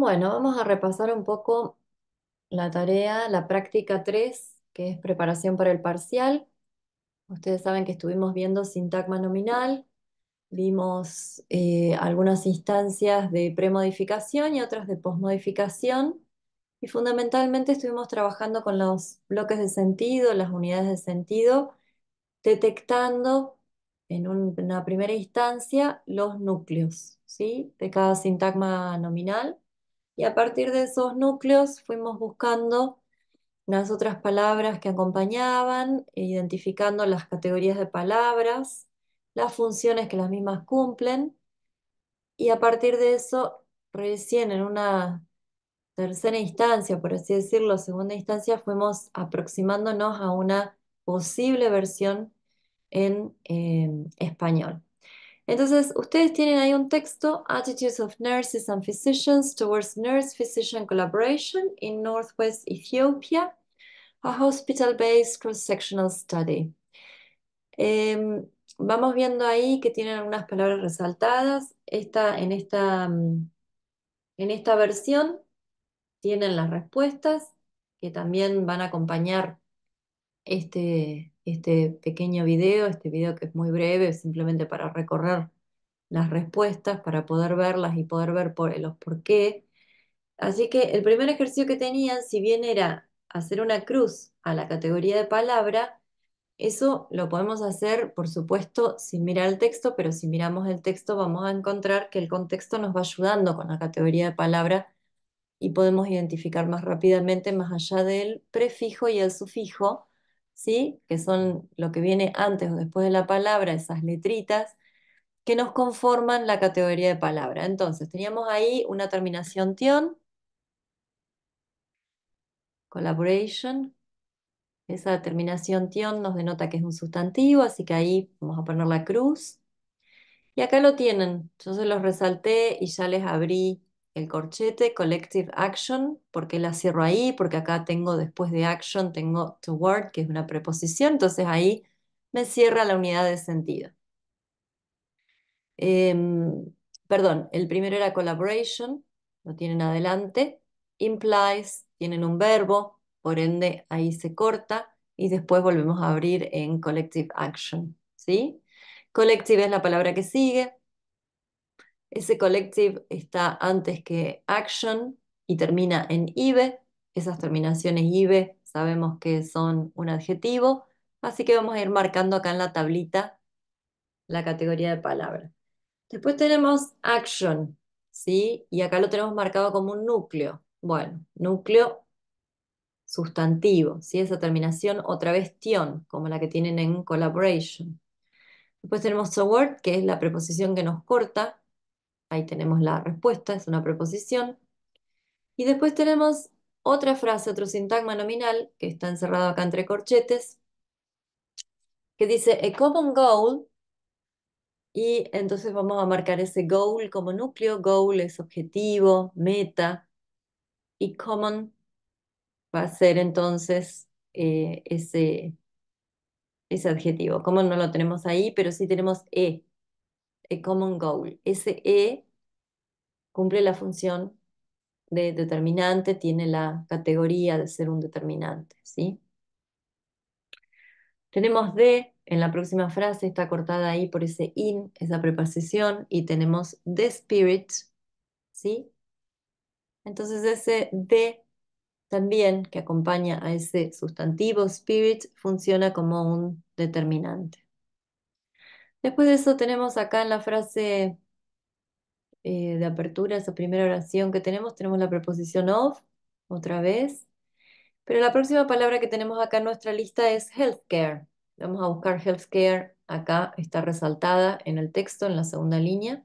Bueno, vamos a repasar un poco la tarea, la práctica 3, que es preparación para el parcial. Ustedes saben que estuvimos viendo sintagma nominal, vimos eh, algunas instancias de premodificación y otras de posmodificación, y fundamentalmente estuvimos trabajando con los bloques de sentido, las unidades de sentido, detectando en una primera instancia los núcleos ¿sí? de cada sintagma nominal y a partir de esos núcleos fuimos buscando las otras palabras que acompañaban, identificando las categorías de palabras, las funciones que las mismas cumplen, y a partir de eso, recién en una tercera instancia, por así decirlo, segunda instancia, fuimos aproximándonos a una posible versión en eh, español. Entonces, ustedes tienen ahí un texto, Attitudes of Nurses and Physicians Towards Nurse-Physician Collaboration in Northwest Ethiopia, a Hospital-Based Cross-Sectional Study. Em, vamos viendo ahí que tienen unas palabras resaltadas. en, esta, mm, en esta versión tienen las respuestas que también van a acompañar este, este pequeño video, este video que es muy breve, simplemente para recorrer las respuestas, para poder verlas y poder ver los por qué. Así que el primer ejercicio que tenían, si bien era hacer una cruz a la categoría de palabra, eso lo podemos hacer, por supuesto, sin mirar el texto, pero si miramos el texto vamos a encontrar que el contexto nos va ayudando con la categoría de palabra y podemos identificar más rápidamente, más allá del prefijo y el sufijo, que son lo que viene antes o después de la palabra, esas letritas, que nos conforman la categoría de palabra. Entonces, teníamos ahí una terminación tion, collaboration. Esa terminación tion nos denota que es un sustantivo, así que ahí vamos a poner la cruz. Y acá lo tienen, yo se los resalté y ya les abrí el corchete, collective action, porque la cierro ahí, porque acá tengo después de action, tengo toward, que es una preposición, entonces ahí me cierra la unidad de sentido. Em, perdón, el primero era collaboration, lo tienen adelante, implies, tienen un verbo, por ende ahí se corta y después volvemos a abrir en collective action, ¿sí? Collective es la palabra que sigue, ese collective está antes que action y termina en ive. Esas terminaciones ibe sabemos que son un adjetivo, así que vamos a ir marcando acá en la tablita la categoría de palabra. Después tenemos action, ¿sí? Y acá lo tenemos marcado como un núcleo. Bueno, núcleo sustantivo, ¿sí? Esa terminación otra vez tion, como la que tienen en collaboration. Después tenemos the word, que es la preposición que nos corta, Ahí tenemos la respuesta, es una proposición Y después tenemos otra frase, otro sintagma nominal, que está encerrado acá entre corchetes, que dice a common goal, y entonces vamos a marcar ese goal como núcleo, goal es objetivo, meta, y common va a ser entonces eh, ese, ese adjetivo. Common no lo tenemos ahí, pero sí tenemos e, eh, common goal. Ese E cumple la función de determinante, tiene la categoría de ser un determinante, ¿sí? Tenemos D en la próxima frase, está cortada ahí por ese in, esa preposición, y tenemos the spirit, ¿sí? Entonces ese D también que acompaña a ese sustantivo spirit funciona como un determinante. Después de eso tenemos acá en la frase eh, de apertura, esa primera oración que tenemos, tenemos la preposición of, otra vez. Pero la próxima palabra que tenemos acá en nuestra lista es healthcare. Vamos a buscar healthcare, acá está resaltada en el texto, en la segunda línea.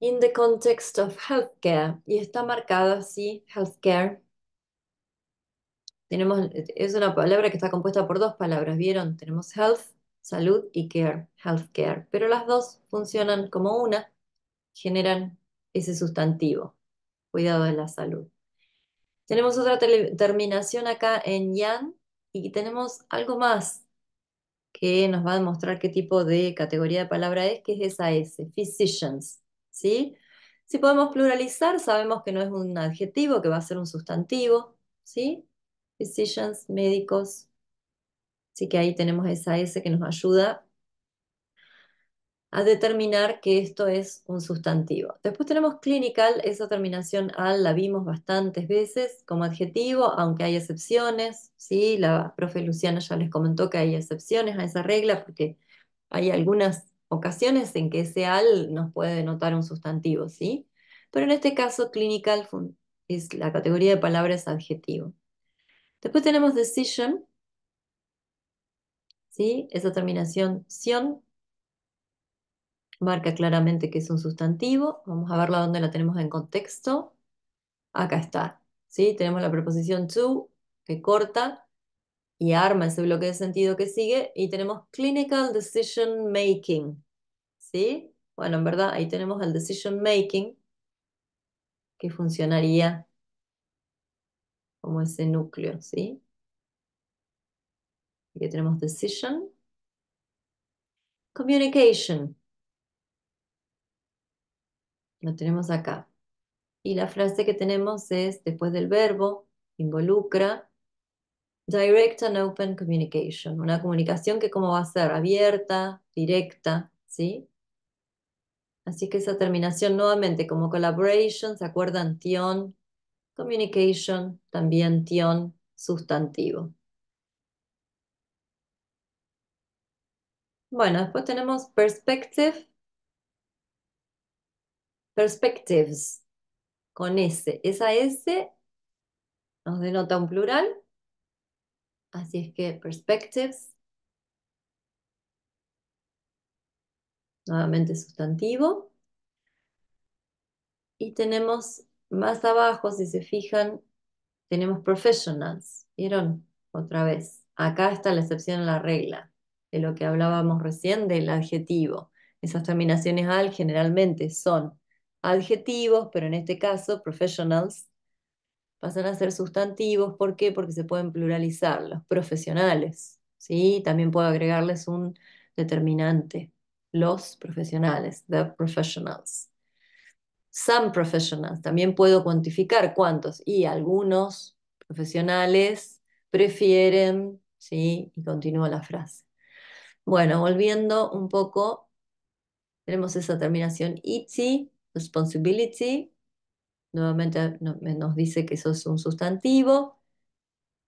In the context of healthcare, y está marcada así, healthcare, es una palabra que está compuesta por dos palabras, ¿vieron? Tenemos health, salud y care, health care. pero las dos funcionan como una, generan ese sustantivo, cuidado de la salud. Tenemos otra terminación acá en yan y tenemos algo más que nos va a demostrar qué tipo de categoría de palabra es, que es esa S, physicians, ¿sí? Si podemos pluralizar, sabemos que no es un adjetivo, que va a ser un sustantivo, ¿sí? physicians, médicos. Así que ahí tenemos esa S que nos ayuda a determinar que esto es un sustantivo. Después tenemos clinical, esa terminación al la vimos bastantes veces como adjetivo, aunque hay excepciones, ¿sí? La profe Luciana ya les comentó que hay excepciones a esa regla porque hay algunas ocasiones en que ese al nos puede denotar un sustantivo, ¿sí? Pero en este caso clinical es la categoría de palabras adjetivo. Después tenemos decision, ¿sí? Esa terminación sion marca claramente que es un sustantivo. Vamos a verla donde la tenemos en contexto. Acá está, ¿sí? Tenemos la preposición to, que corta y arma ese bloque de sentido que sigue. Y tenemos clinical decision making, ¿sí? Bueno, en verdad ahí tenemos el decision making que funcionaría como ese núcleo, ¿sí? Aquí tenemos decision. Communication. Lo tenemos acá. Y la frase que tenemos es, después del verbo, involucra, direct and open communication. Una comunicación que cómo va a ser abierta, directa, ¿sí? Así que esa terminación nuevamente, como collaboration, ¿se acuerdan? Tion, Communication, también tion, sustantivo. Bueno, después tenemos perspective. Perspectives, con S. Esa S nos denota un plural. Así es que perspectives. Nuevamente sustantivo. Y tenemos más abajo, si se fijan, tenemos professionals. ¿Vieron? Otra vez. Acá está la excepción a la regla, de lo que hablábamos recién del adjetivo. Esas terminaciones al generalmente son adjetivos, pero en este caso, professionals, pasan a ser sustantivos. ¿Por qué? Porque se pueden pluralizar los profesionales. ¿sí? También puedo agregarles un determinante, los profesionales, the professionals some professionals, también puedo cuantificar cuántos, y algunos profesionales prefieren, ¿sí? Y continúo la frase. Bueno, volviendo un poco, tenemos esa terminación ity, responsibility, nuevamente nos dice que eso es un sustantivo,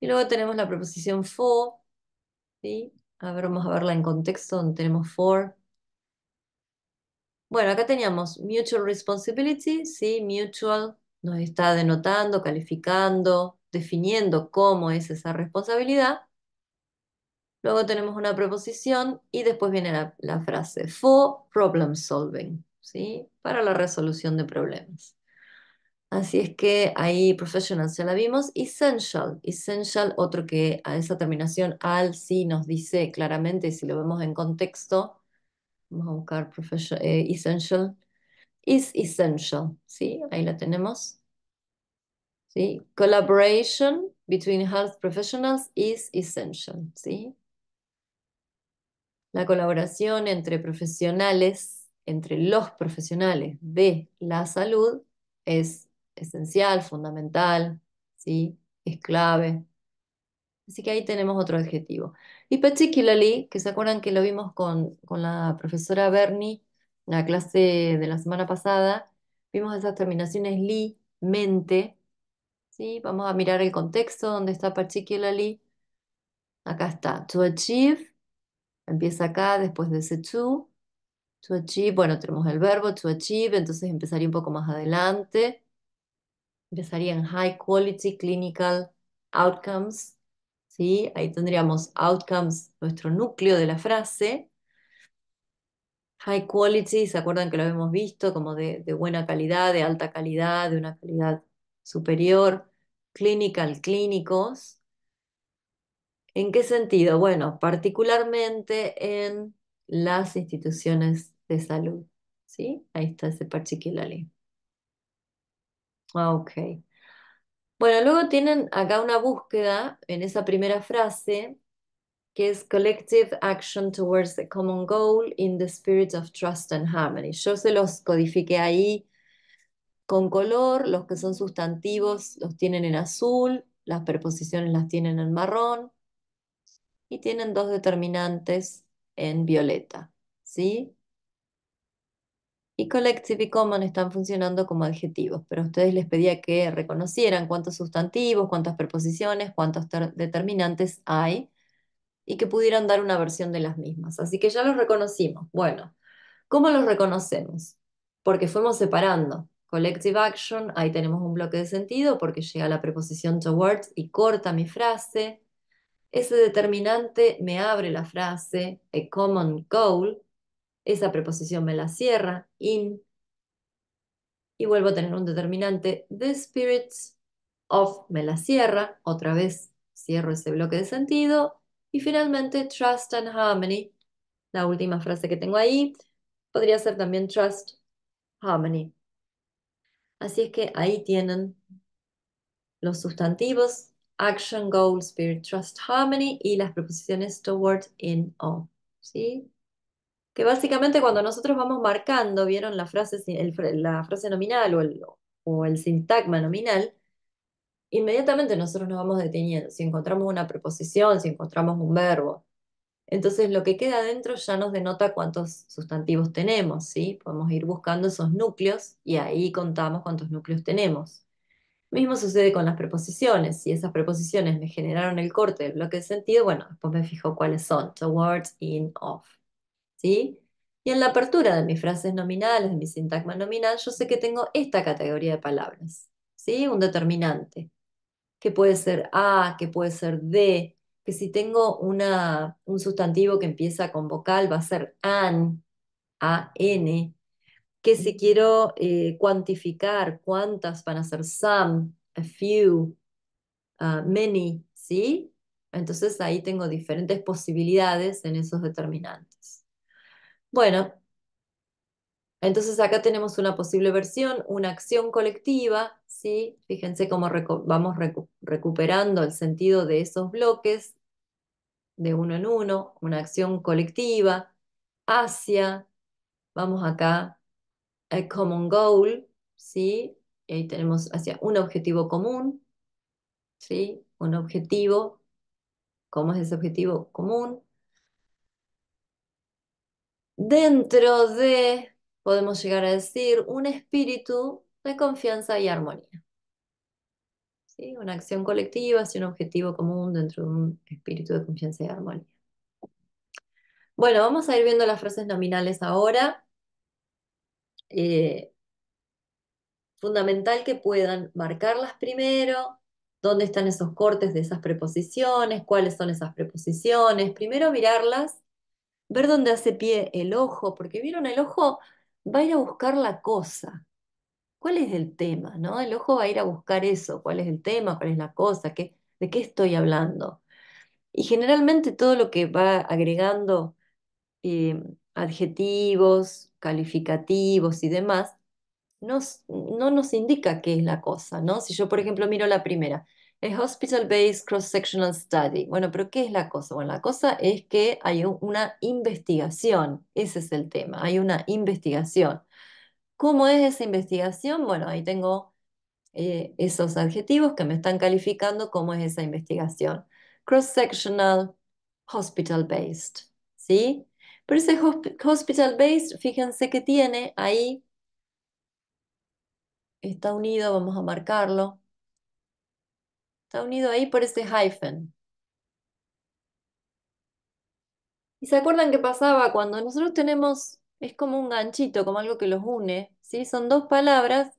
y luego tenemos la preposición for, ¿sí? A ver, vamos a verla en contexto donde tenemos for, bueno, acá teníamos mutual responsibility, ¿sí? Mutual nos está denotando, calificando, definiendo cómo es esa responsabilidad. Luego tenemos una preposición y después viene la, frase for problem solving, ¿sí? Para la resolución de problemas. Así es que ahí professional ya la vimos. Essential, essential, otro que a esa terminación al sí nos dice claramente, si lo vemos en contexto, Vamos a buscar eh, essential. Is essential, ¿sí? Ahí la tenemos. ¿Sí? Collaboration between health professionals is essential, ¿sí? La colaboración entre profesionales, entre los profesionales de la salud es esencial, fundamental, ¿sí? Es clave. Así que ahí tenemos otro adjetivo. Y particularly, que se acuerdan que lo vimos con, la profesora Bernie en la clase de la semana pasada, vimos esas terminaciones li, mente. ¿sí? Vamos a mirar el contexto donde está particularly. Acá está, to achieve, empieza acá después de ese to. To achieve, bueno, tenemos el verbo to achieve, entonces empezaría un poco más adelante. Empezaría en high quality clinical outcomes. ¿sí? Ahí tendríamos outcomes, nuestro núcleo de la frase. High quality, ¿se acuerdan que lo hemos visto? Como de, buena calidad, de alta calidad, de una calidad superior. Clinical, clínicos. ¿En qué sentido? Bueno, particularmente en las instituciones de salud. ¿Sí? Ahí está ese particularly. Ah, ok. Bueno, luego tienen acá una búsqueda en esa primera frase que es Collective Action Towards a Common Goal in the Spirit of Trust and Harmony. Yo se los codifiqué ahí con color, los que son sustantivos los tienen en azul, las preposiciones las tienen en marrón y tienen dos determinantes en violeta, ¿sí? y collective y common están funcionando como adjetivos, pero a ustedes les pedía que reconocieran cuántos sustantivos, cuántas preposiciones, cuántos determinantes hay y que pudieran dar una versión de las mismas. Así que ya los reconocimos. Bueno, ¿cómo los reconocemos? Porque fuimos separando. Collective action, ahí tenemos un bloque de sentido porque llega la preposición towards y corta mi frase. Ese determinante me abre la frase, a common goal, esa preposición me la cierra, in, y vuelvo a tener un determinante, the spirits of me la cierra, otra vez cierro ese bloque de sentido, y finalmente trust and harmony, la última frase que tengo ahí, podría ser también trust, harmony. Así es que ahí tienen los sustantivos action, goal, spirit, trust, harmony y las preposiciones toward, in, of. ¿sí? que básicamente cuando nosotros vamos marcando, vieron la frase, la frase nominal o el, sintagma nominal, inmediatamente nosotros nos vamos deteniendo, si encontramos una preposición, si encontramos un verbo. Entonces lo que queda adentro ya nos denota cuántos sustantivos tenemos, Podemos ir buscando esos núcleos y ahí contamos cuántos núcleos tenemos. Mismo sucede con las preposiciones. Si esas preposiciones me generaron el corte del bloque de sentido, bueno, después me fijo cuáles son, towards, in, off. Y en la apertura de mis frases nominales, de mi sintagma nominal, yo sé que tengo esta categoría de palabras, ¿sí? Un determinante, que puede ser a, que puede ser de, que si tengo un sustantivo que empieza con vocal va a ser an, a, n, que si quiero eh, cuantificar cuántas van a ser some, a few, many, ¿sí? Entonces ahí tengo diferentes posibilidades en esos determinantes. Bueno, entonces acá tenemos una posible versión, una acción colectiva, ¿sí? Fíjense cómo vamos recuperando el sentido de esos bloques, de uno en uno, una acción colectiva, hacia, vamos acá, a common goal, Y ahí tenemos hacia un objetivo común, ¿sí? Un objetivo, ¿cómo es ese objetivo común? dentro de, podemos llegar a decir, un espíritu de confianza y armonía. ¿Sí? Una acción colectiva hacia un objetivo común dentro de un espíritu de confianza y armonía. Bueno, vamos a ir viendo las frases nominales ahora. Eh, fundamental que puedan marcarlas primero, dónde están esos cortes de esas preposiciones, cuáles son esas preposiciones. Primero mirarlas ver dónde hace pie el ojo, porque vieron, el ojo va a ir a buscar la cosa. ¿Cuál es el tema? El ojo va a ir a buscar eso, cuál es el tema, cuál es la cosa, de qué estoy hablando. Y generalmente todo lo que va agregando eh, adjetivos, calificativos y demás, no nos indica qué es la cosa, Si yo, por ejemplo, miro la primera, es Hospital-Based Cross-Sectional Study. Bueno, pero ¿qué es la cosa? Bueno, la cosa es que hay una investigación, ese es el tema, hay una investigación. ¿Cómo es esa investigación? Bueno, ahí tengo eh, esos adjetivos que me están calificando cómo es esa investigación. Cross-Sectional, Hospital-Based, ¿sí? Pero ese Hospital-Based, fíjense que tiene ahí, está unido, vamos a marcarlo Está unido ahí por ese hyphen. ¿Y se acuerdan qué pasaba cuando nosotros tenemos, es como un ganchito, como algo que los une, Son dos palabras,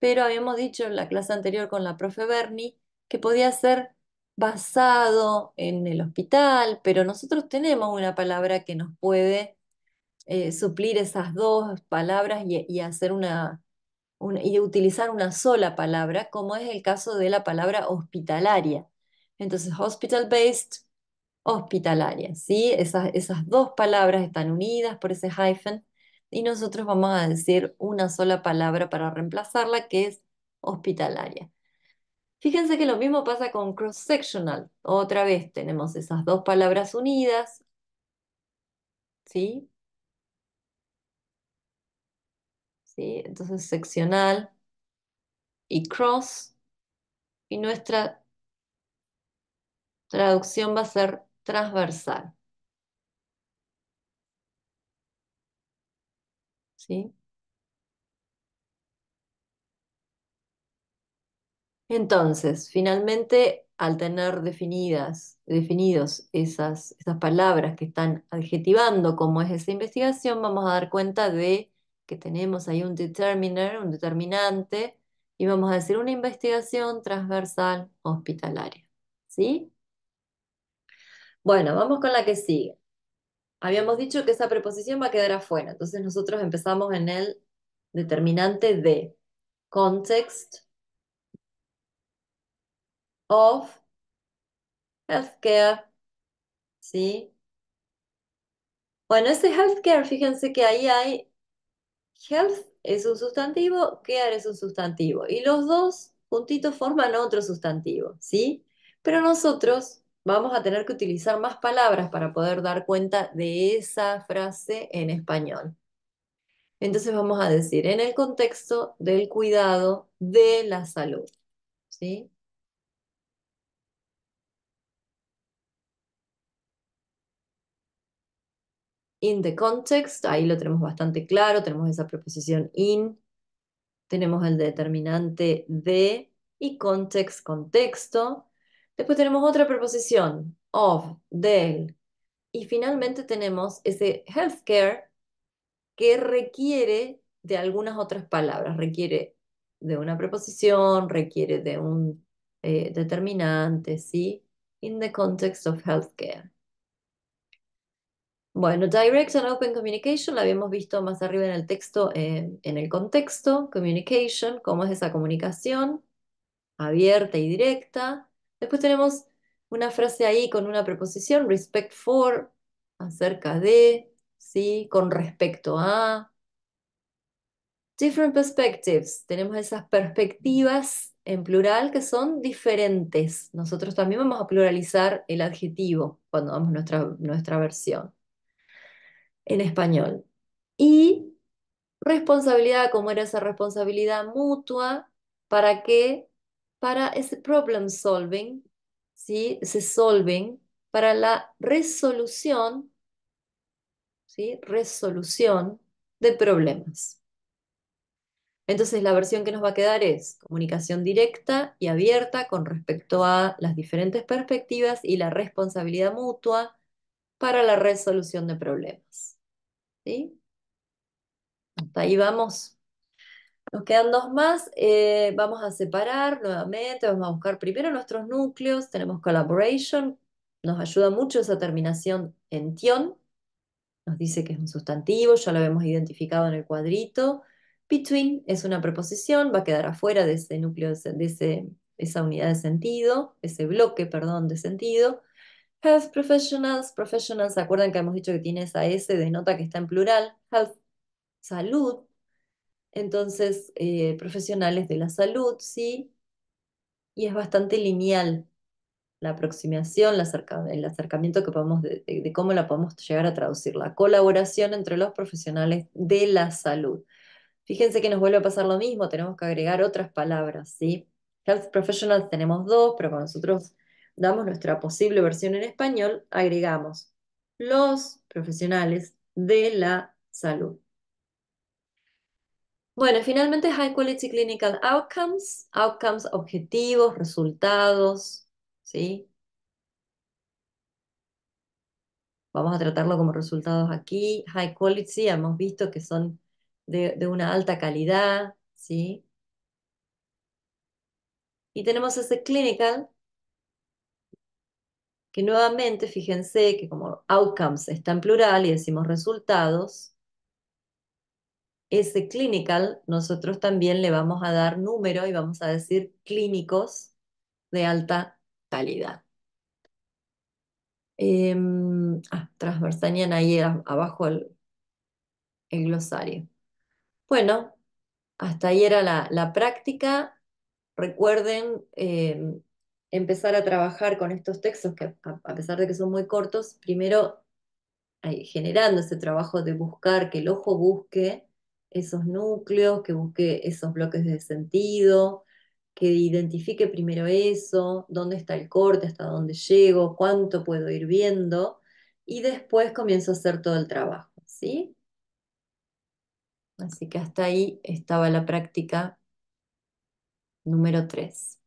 pero habíamos dicho en la clase anterior con la profe Bernie que podía ser basado en el hospital, pero nosotros tenemos una palabra que nos puede eh, suplir esas dos palabras y hacer una, y utilizar una sola palabra, como es el caso de la palabra hospitalaria. Entonces, hospital-based, hospitalaria, ¿sí? Esas, esas dos palabras están unidas por ese hyphen y nosotros vamos a decir una sola palabra para reemplazarla, que es hospitalaria. Fíjense que lo mismo pasa con cross-sectional. Otra vez tenemos esas dos palabras unidas, ¿sí? Entonces seccional y cross. Y nuestra traducción va a ser transversal. Entonces, finalmente, al tener definidas, definidos esas, esas palabras que están adjetivando cómo es esa investigación, vamos a dar cuenta de que tenemos ahí un determiner, un determinante, y vamos a decir una investigación transversal hospitalaria. ¿Sí? Bueno, vamos con la que sigue. Habíamos dicho que esa preposición va a quedar afuera, entonces nosotros empezamos en el determinante de context of healthcare, ¿sí? Bueno, ese healthcare, fíjense que ahí hay health es un sustantivo, care es un sustantivo. Y los dos juntitos forman otro sustantivo, ¿sí? Pero nosotros vamos a tener que utilizar más palabras para poder dar cuenta de esa frase en español. Entonces vamos a decir, en el contexto del cuidado de la salud, ¿sí? in the context, ahí lo tenemos bastante claro, tenemos esa preposición in, tenemos el determinante de y context, contexto. Después tenemos otra preposición, of, del. Y finalmente tenemos ese healthcare que requiere de algunas otras palabras, requiere de una preposición, requiere de un eh, determinante, ¿sí? In the context of healthcare. Bueno, direct and open communication la habíamos visto más arriba en el texto, eh, en el contexto, communication, cómo es esa comunicación abierta y directa. Después tenemos una frase ahí con una preposición, respect for, acerca de, ¿sí? con respecto a. Different perspectives, tenemos esas perspectivas en plural que son diferentes. Nosotros también vamos a pluralizar el adjetivo cuando damos nuestra, nuestra versión en español. Y responsabilidad, como era esa responsabilidad mutua, para que, para ese problem solving, ¿sí? ese solving, para la resolución, ¿sí? resolución de problemas. Entonces la versión que nos va a quedar es comunicación directa y abierta con respecto a las diferentes perspectivas y la responsabilidad mutua para la resolución de problemas. ¿Sí? ahí vamos. Nos quedan dos más. Eh, vamos a separar nuevamente. Vamos a buscar primero nuestros núcleos. Tenemos collaboration. Nos ayuda mucho esa terminación en tion. Nos dice que es un sustantivo. Ya lo habíamos identificado en el cuadrito. Between es una preposición. Va a quedar afuera de ese núcleo, de, esa unidad de sentido. Ese bloque, perdón, de sentido. Health professionals, professionals, ¿se acuerdan que hemos dicho que tiene esa S de nota que está en plural? Health, salud. Entonces, eh, profesionales de la salud, sí. Y es bastante lineal la aproximación, el acercamiento que podemos, de, de cómo la podemos llegar a traducir, la colaboración entre los profesionales de la salud. Fíjense que nos vuelve a pasar lo mismo, tenemos que agregar otras palabras, ¿sí? Health professionals tenemos dos, pero con nosotros damos nuestra posible versión en español, agregamos los profesionales de la salud. Bueno, finalmente High Quality Clinical Outcomes, outcomes objetivos, resultados, ¿sí? Vamos a tratarlo como resultados aquí. High Quality, hemos visto que son de, una alta calidad, ¿sí? Y tenemos ese clinical, que nuevamente, fíjense que como outcomes está en plural y decimos resultados, ese clinical nosotros también le vamos a dar número y vamos a decir clínicos de alta calidad. Eh, ahí abajo el, glosario. Bueno, hasta ahí era la, práctica. Recuerden em, empezar a trabajar con estos textos que a, pesar de que son muy cortos, primero generando ese trabajo de buscar, que el ojo busque esos núcleos, que busque esos bloques de sentido, que identifique primero eso, dónde está el corte, hasta dónde llego, cuánto puedo ir viendo, y después comienzo a hacer todo el trabajo, ¿sí? Así que hasta ahí estaba la práctica número 3.